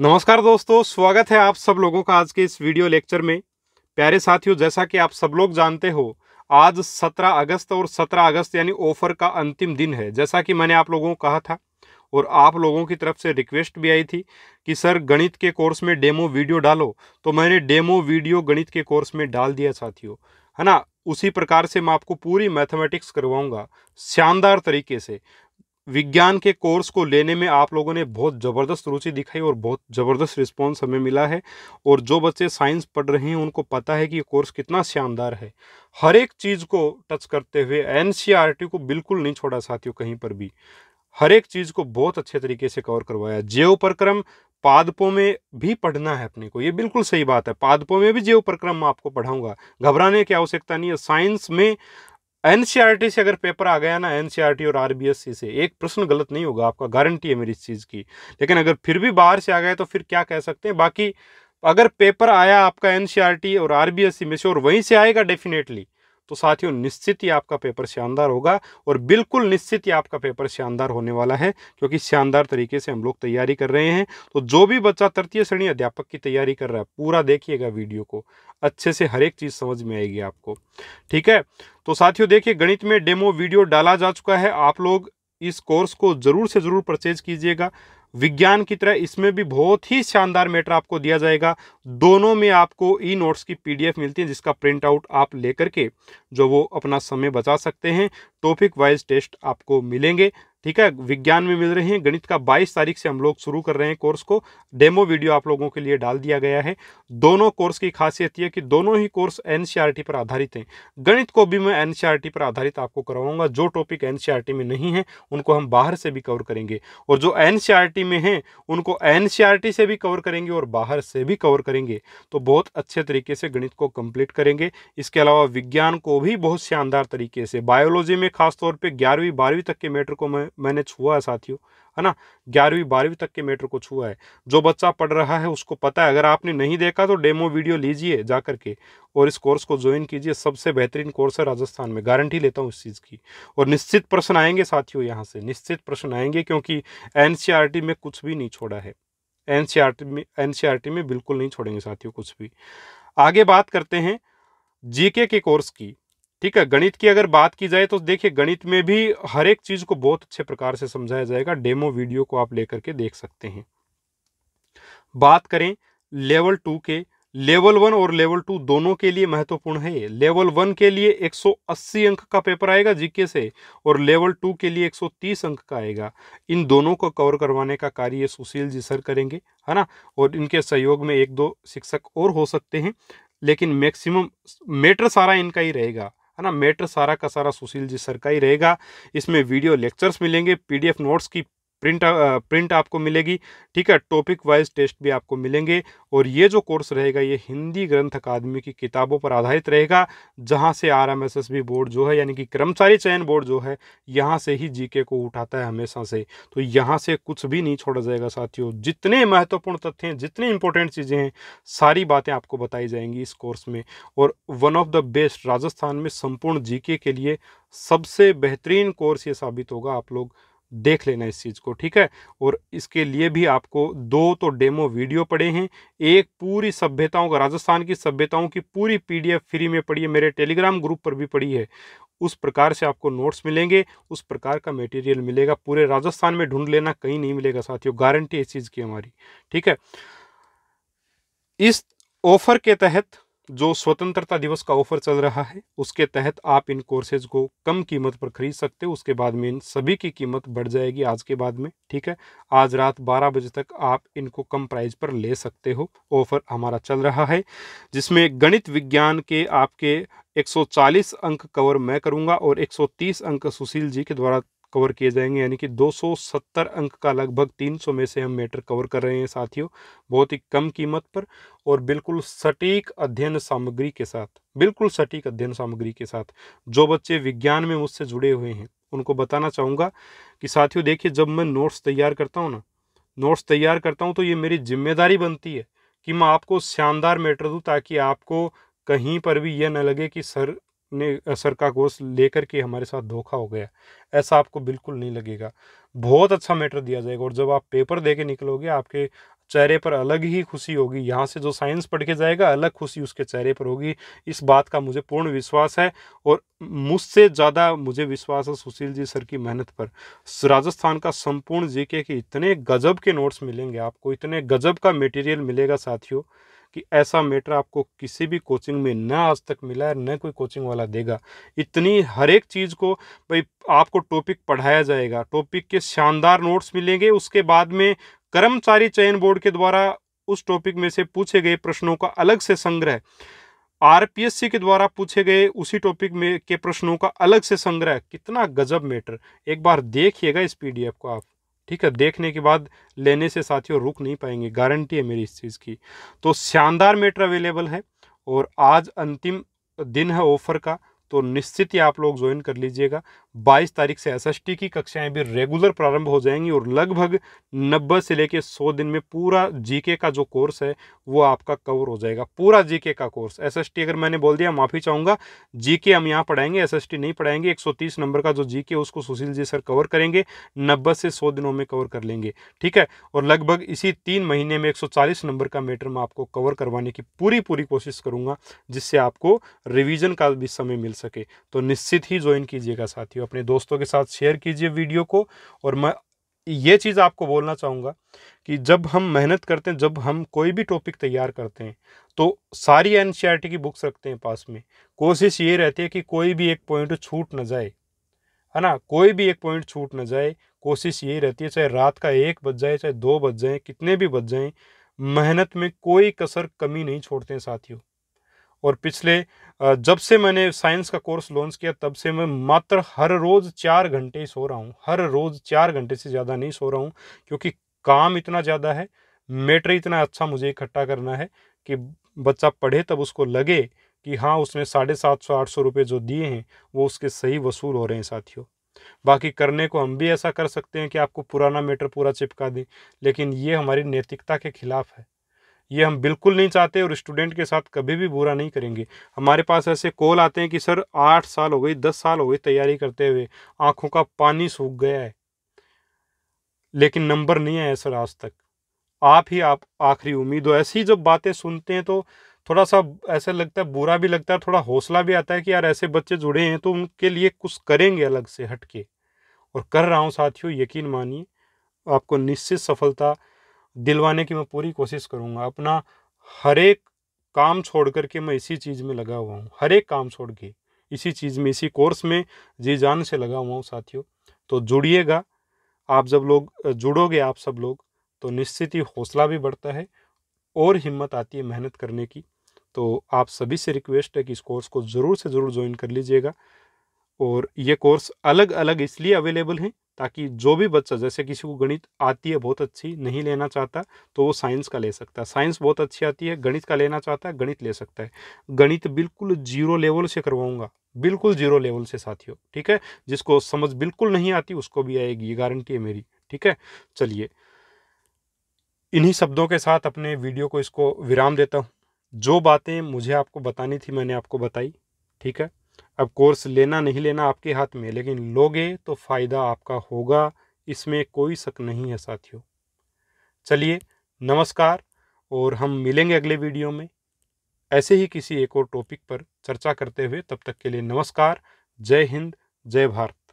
नमस्कार दोस्तों स्वागत है आप सब लोगों का आज के इस वीडियो लेक्चर में प्यारे साथियों जैसा कि आप सब लोग जानते हो आज 17 अगस्त और 17 अगस्त यानी ऑफर का अंतिम दिन है जैसा कि मैंने आप लोगों को कहा था और आप लोगों की तरफ से रिक्वेस्ट भी आई थी कि सर गणित के कोर्स में डेमो वीडियो डालो तो मैंने डेमो वीडियो गणित के कोर्स में डाल दिया साथियों है ना उसी प्रकार से मैं आपको पूरी मैथमेटिक्स करवाऊंगा शानदार तरीके से विज्ञान के कोर्स को लेने में आप लोगों ने बहुत ज़बरदस्त रुचि दिखाई और बहुत ज़बरदस्त रिस्पॉन्स हमें मिला है और जो बच्चे साइंस पढ़ रहे हैं उनको पता है कि ये कोर्स कितना शानदार है हर एक चीज़ को टच करते हुए एन को बिल्कुल नहीं छोड़ा साथियों कहीं पर भी हर एक चीज़ को बहुत अच्छे तरीके से कवर करवाया जैव उपरक्रम पादपों में भी पढ़ना है अपने को ये बिल्कुल सही बात है पादपों में भी जैव प्रक्रम आपको पढ़ाऊंगा घबराने की आवश्यकता नहीं है साइंस में एनसीईआरटी से अगर पेपर आ गया ना एनसीईआरटी और आरबीएससी से एक प्रश्न गलत नहीं होगा आपका गारंटी है मेरी इस चीज़ की लेकिन अगर फिर भी बाहर से आ गया तो फिर क्या कह सकते हैं बाकी अगर पेपर आया आपका एनसीईआरटी और आरबीएससी में से और वहीं से आएगा डेफिनेटली तो साथियों निश्चित ही आपका पेपर शानदार होगा और बिल्कुल निश्चित ही आपका पेपर शानदार होने वाला है क्योंकि शानदार तरीके से हम लोग तैयारी कर रहे हैं तो जो भी बच्चा तृतीय श्रेणी अध्यापक की तैयारी कर रहा है पूरा देखिएगा वीडियो को अच्छे से हर एक चीज़ समझ में आएगी आपको ठीक है तो साथियों देखिए गणित में डेमो वीडियो डाला जा चुका है आप लोग इस कोर्स को ज़रूर से ज़रूर परचेज कीजिएगा विज्ञान की तरह इसमें भी बहुत ही शानदार मैटर आपको दिया जाएगा दोनों में आपको ई नोट्स की पीडीएफ मिलती है जिसका प्रिंट आउट आप लेकर के जो वो अपना समय बचा सकते हैं टॉपिक वाइज टेस्ट आपको मिलेंगे ठीक है विज्ञान में मिल रहे हैं गणित का 22 तारीख से हम लोग शुरू कर रहे हैं कोर्स को डेमो वीडियो आप लोगों के लिए डाल दिया गया है दोनों कोर्स की खासियत यह कि दोनों ही कोर्स एनसीईआरटी पर आधारित हैं गणित को भी मैं एनसीईआरटी पर आधारित आपको करवाऊंगा जो टॉपिक एनसीईआरटी में नहीं है उनको हम बाहर से भी कवर करेंगे और जो एनसीईआरटी में हैं उनको एनसीईआरटी से भी कवर करेंगे और बाहर से भी कवर करेंगे तो बहुत अच्छे तरीके से गणित को कंप्लीट करेंगे इसके अलावा विज्ञान को भी बहुत शानदार तरीके से बायोलॉजी में खासतौर पर ग्यारहवीं बारहवीं तक के मैटर को मैं मैंने छुआ है साथियों है ना ग्यारहवीं बारहवीं तक के मैटर को छुआ है जो बच्चा पढ़ रहा है उसको पता है अगर आपने नहीं देखा तो डेमो वीडियो लीजिए जा करके और इस कोर्स को ज्वाइन कीजिए सबसे बेहतरीन कोर्स है राजस्थान में गारंटी लेता हूँ इस चीज़ की और निश्चित प्रश्न आएंगे साथियों यहाँ से निश्चित प्रश्न आएंगे क्योंकि एन में कुछ भी नहीं छोड़ा है एन में एन में बिल्कुल नहीं छोड़ेंगे साथियों कुछ भी आगे बात करते हैं जीके के कोर्स की ठीक है गणित की अगर बात की जाए तो देखिए गणित में भी हर एक चीज़ को बहुत अच्छे प्रकार से समझाया जाएगा डेमो वीडियो को आप लेकर के देख सकते हैं बात करें लेवल टू के लेवल वन और लेवल टू दोनों के लिए महत्वपूर्ण है लेवल वन के लिए 180 अंक का पेपर आएगा जीके से और लेवल टू के लिए 130 अंक का आएगा इन दोनों को कवर करवाने का कार्य सुशील जी सर करेंगे है ना और इनके सहयोग में एक दो शिक्षक और हो सकते हैं लेकिन मैक्सिमम मेटर सारा इनका ही रहेगा है ना मैटर सारा का सारा सुशील जी सर का ही रहेगा इसमें वीडियो लेक्चर्स मिलेंगे पीडीएफ नोट्स की प्रिंट प्रिंट आपको मिलेगी ठीक है टॉपिक वाइज टेस्ट भी आपको मिलेंगे और ये जो कोर्स रहेगा ये हिंदी ग्रंथ अकादमी की किताबों पर आधारित रहेगा जहाँ से R M S S B board जो है यानी कि कर्मचारी चयन बोर्ड जो है यहाँ से ही जीके को उठाता है हमेशा से तो यहाँ से कुछ भी नहीं छोड़ा जाएगा साथियों जितने महत्वपूर्ण तथ्य हैं जितनी इंपॉर्टेंट चीज़ें हैं सारी बातें आपको बताई जाएंगी इस कोर्स में और one of the best Rajasthan में संपूर्ण जी के लिए सबसे बेहतरीन कोर्स ये साबित होगा आप लोग देख लेना इस चीज़ को ठीक है और इसके लिए भी आपको दो तो डेमो वीडियो पड़े हैं एक पूरी सभ्यताओं का राजस्थान की सभ्यताओं की पूरी पीडीएफ फ्री में पड़ी है मेरे टेलीग्राम ग्रुप पर भी पड़ी है उस प्रकार से आपको नोट्स मिलेंगे उस प्रकार का मटेरियल मिलेगा पूरे राजस्थान में ढूंढ लेना कहीं नहीं मिलेगा साथियों गारंटी इस चीज़ की हमारी ठीक है इस ऑफर के तहत जो स्वतंत्रता दिवस का ऑफर चल रहा है उसके तहत आप इन कोर्सेज को कम कीमत पर खरीद सकते हो उसके बाद में इन सभी की कीमत बढ़ जाएगी आज के बाद में ठीक है आज रात 12 बजे तक आप इनको कम प्राइस पर ले सकते हो ऑफर हमारा चल रहा है जिसमें गणित विज्ञान के आपके 140 अंक कवर मैं करूंगा और 130 अंक सुशील जी के द्वारा कवर किए जाएंगे यानी कि 270 अंक का लगभग 300 में से हम मैटर कवर कर रहे हैं साथियों बहुत ही कम कीमत पर और बिल्कुल सटीक अध्ययन सामग्री के साथ बिल्कुल सटीक अध्ययन सामग्री के साथ जो बच्चे विज्ञान में मुझसे जुड़े हुए हैं उनको बताना चाहूँगा कि साथियों देखिए जब मैं नोट्स तैयार करता हूँ ना नोट्स तैयार करता हूँ तो ये मेरी जिम्मेदारी बनती है कि मैं आपको शानदार मैटर दूँ ताकि आपको कहीं पर भी यह न लगे कि सर ने सर का गोश्त लेकर के हमारे साथ धोखा हो गया ऐसा आपको बिल्कुल नहीं लगेगा बहुत अच्छा मैटर दिया जाएगा और जब आप पेपर दे के निकलोगे आपके चेहरे पर अलग ही खुशी होगी यहाँ से जो साइंस पढ़ के जाएगा अलग खुशी उसके चेहरे पर होगी इस बात का मुझे पूर्ण विश्वास है और मुझसे ज़्यादा मुझे विश्वास है सुशील जी सर की मेहनत पर राजस्थान का संपूर्ण जीके के इतने गजब के नोट्स मिलेंगे आपको इतने गजब का मटेरियल मिलेगा साथियों कि ऐसा मेटर आपको किसी भी कोचिंग में ना आज तक मिला है न कोई कोचिंग वाला देगा इतनी हर एक चीज़ को भाई आपको टॉपिक पढ़ाया जाएगा टॉपिक के शानदार नोट्स मिलेंगे उसके बाद में कर्मचारी चयन बोर्ड के द्वारा उस टॉपिक में से पूछे गए प्रश्नों का अलग से संग्रह आरपीएससी के द्वारा पूछे गए उसी टॉपिक में के प्रश्नों का अलग से संग्रह कितना गजब मेटर एक बार देखिएगा इस पीडीएफ को आप ठीक है देखने के बाद लेने से साथियों रुक नहीं पाएंगे गारंटी है मेरी इस चीज़ की तो शानदार मेटर अवेलेबल है और आज अंतिम दिन है ऑफर का तो निश्चित ही आप लोग ज्वाइन कर लीजिएगा बाईस तारीख से एस की कक्षाएं भी रेगुलर प्रारंभ हो जाएंगी और लगभग नब्बे से लेके सौ दिन में पूरा जीके का जो कोर्स है वो आपका कवर हो जाएगा पूरा जीके का कोर्स एस अगर मैंने बोल दिया माफ़ी चाहूँगा जीके हम यहाँ पढ़ाएंगे एस नहीं पढ़ाएंगे 130 नंबर का जो जीके उसको सुशील जी सर कवर करेंगे नब्बे से सौ दिनों में कवर कर लेंगे ठीक है और लगभग इसी तीन महीने में एक नंबर का मेटर मैं आपको कवर करवाने की पूरी पूरी कोशिश करूँगा जिससे आपको रिविज़न का भी समय मिल सके तो निश्चित ही ज्वाइन कीजिएगा साथियों अपने दोस्तों के साथ शेयर कीजिए वीडियो को और मैं ये चीज़ आपको बोलना चाहूँगा कि जब हम मेहनत करते हैं जब हम कोई भी टॉपिक तैयार करते हैं तो सारी एन की बुक्स रखते हैं पास में कोशिश ये रहती है कि कोई भी एक पॉइंट छूट ना जाए है ना कोई भी एक पॉइंट छूट ना जाए कोशिश ये रहती है चाहे रात का एक बज जाए चाहे दो बज जाए कितने भी बज जाएँ मेहनत में कोई कसर कमी नहीं छोड़ते हैं साथियों और पिछले जब से मैंने साइंस का कोर्स लॉन्च किया तब से मैं मात्र हर रोज़ चार घंटे सो रहा हूँ हर रोज़ चार घंटे से ज़्यादा नहीं सो रहा हूँ क्योंकि काम इतना ज़्यादा है मेटर इतना अच्छा मुझे इकट्ठा करना है कि बच्चा पढ़े तब उसको लगे कि हाँ उसने साढ़े सात सौ आठ सौ रुपये जो दिए हैं वो उसके सही वसूल हो रहे हैं साथियों बाकी करने को हम भी ऐसा कर सकते हैं कि आपको पुराना मेटर पूरा चिपका दें लेकिन ये हमारी नैतिकता के खिलाफ है ये हम बिल्कुल नहीं चाहते और स्टूडेंट के साथ कभी भी बुरा नहीं करेंगे हमारे पास ऐसे कॉल आते हैं कि सर आठ साल हो गई दस साल हो गई तैयारी करते हुए आंखों का पानी सूख गया है लेकिन नंबर नहीं आया सर आज तक आप ही आप आखिरी उम्मीद हो ऐसी जब बातें सुनते हैं तो थोड़ा सा ऐसा लगता है बुरा भी लगता है थोड़ा हौसला भी आता है कि यार ऐसे बच्चे जुड़े हैं तो उनके लिए कुछ करेंगे अलग से हट के और कर रहा हूँ साथियों यकीन मानिए आपको निश्चित सफलता दिलवाने की मैं पूरी कोशिश करूँगा अपना हर एक काम छोड़ करके मैं इसी चीज़ में लगा हुआ हूँ हर एक काम छोड़ के इसी चीज़ में इसी कोर्स में जी जान से लगा हुआ हूँ साथियों तो जुड़िएगा आप जब लोग जुड़ोगे आप सब लोग तो निश्चित ही हौसला भी बढ़ता है और हिम्मत आती है मेहनत करने की तो आप सभी से रिक्वेस्ट है कि इस कोर्स को ज़रूर से ज़रूर ज्वाइन कर लीजिएगा और ये कोर्स अलग अलग इसलिए अवेलेबल हैं ताकि जो भी बच्चा जैसे किसी को गणित आती है बहुत अच्छी नहीं लेना चाहता तो वो साइंस का ले सकता है साइंस बहुत अच्छी आती है गणित का लेना चाहता है गणित ले सकता है गणित बिल्कुल जीरो लेवल से करवाऊंगा बिल्कुल जीरो लेवल से साथियों ठीक है जिसको समझ बिल्कुल नहीं आती उसको भी आएगी ये गारंटी है मेरी ठीक है चलिए इन्हीं शब्दों के साथ अपने वीडियो को इसको विराम देता हूँ जो बातें मुझे आपको बतानी थी मैंने आपको बताई ठीक है अब कोर्स लेना नहीं लेना आपके हाथ में लेकिन लोगे तो फ़ायदा आपका होगा इसमें कोई शक नहीं है साथियों चलिए नमस्कार और हम मिलेंगे अगले वीडियो में ऐसे ही किसी एक और टॉपिक पर चर्चा करते हुए तब तक के लिए नमस्कार जय हिंद जय भारत